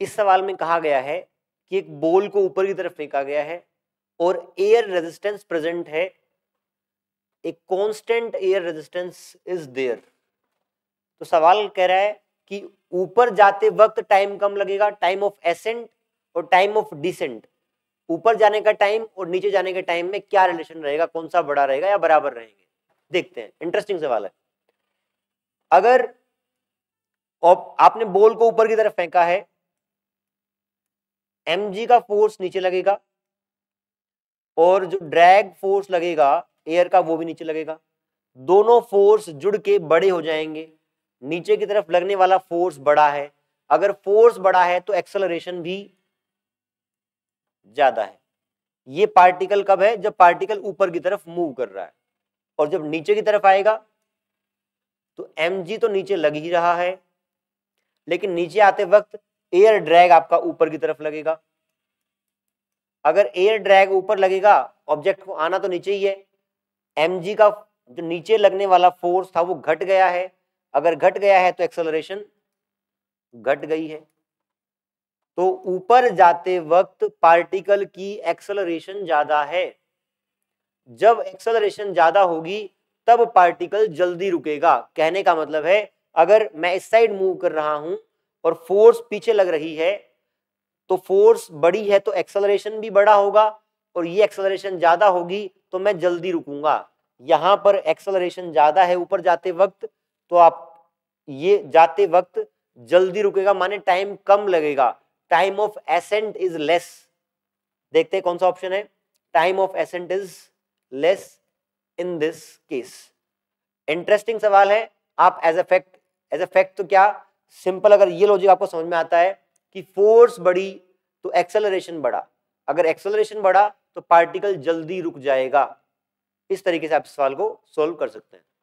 इस सवाल में कहा गया है कि एक बोल को ऊपर की तरफ फेंका गया है और एयर रेजिस्टेंस प्रेजेंट है a constant air resistance is there तो सवाल कह रहा है कि ऊपर जाते वक्त टाइम कम लगेगा टाइम ऑफ एसेंट और टाइम ऑफ डिसेंट ऊपर जाने का टाइम और नीचे जाने के टाइम में क्या रिलेशन रहेगा कौन सा बड़ा रहेगा या बराबर रहेंगे देखते हैं इंटरेस्टिंग सवाल है अगर आपने बोल को ऊपर की तरफ फेंका है एम का फोर्स नीचे लगेगा और जो ड्रैग फोर्स लगेगा एयर का वो भी नीचे लगेगा दोनों फोर्स जुड़ के बड़े हो जाएंगे नीचे की तरफ लगने वाला फोर्स बड़ा है अगर फोर्स बड़ा है तो एक्सलरेशन भी ज्यादा है ये पार्टिकल कब है जब पार्टिकल ऊपर की तरफ मूव कर रहा है और जब नीचे की तरफ आएगा तो एम तो नीचे लग ही रहा है लेकिन नीचे आते वक्त एयर ड्रैग आपका ऊपर की तरफ लगेगा अगर एयर ड्रैग ऊपर लगेगा ऑब्जेक्ट को आना तो नीचे ही है एम का जो नीचे लगने वाला फोर्स था वो घट गया है अगर घट गया है तो एक्सेलरेशन घट गई है तो ऊपर जाते वक्त पार्टिकल की एक्सेलरेशन ज्यादा है जब एक्सेलरेशन ज्यादा होगी तब पार्टिकल जल्दी रुकेगा कहने का मतलब है अगर मैं इस साइड मूव कर रहा हूं और फोर्स पीछे लग रही है तो फोर्स बड़ी है तो एक्सेलरेशन भी बड़ा होगा और ये एक्सेलरेशन ज्यादा होगी तो मैं जल्दी रुकूंगा यहां पर एक्सेलरेशन ज्यादा है ऊपर जाते वक्त तो आप ये जाते वक्त जल्दी रुकेगा माने टाइम कम लगेगा time of ascent is less देखते हैं कौन सा ऑप्शन है time of ascent is less in this case interesting सवाल है आप as a fact as a fact तो क्या सिंपल अगर ये लॉजिक आपको समझ में आता है कि फोर्स बढ़ी तो एक्सेलरेशन बढ़ा अगर एक्सेलरेशन बढ़ा तो पार्टिकल जल्दी रुक जाएगा इस तरीके से आप सवाल को सॉल्व कर सकते हैं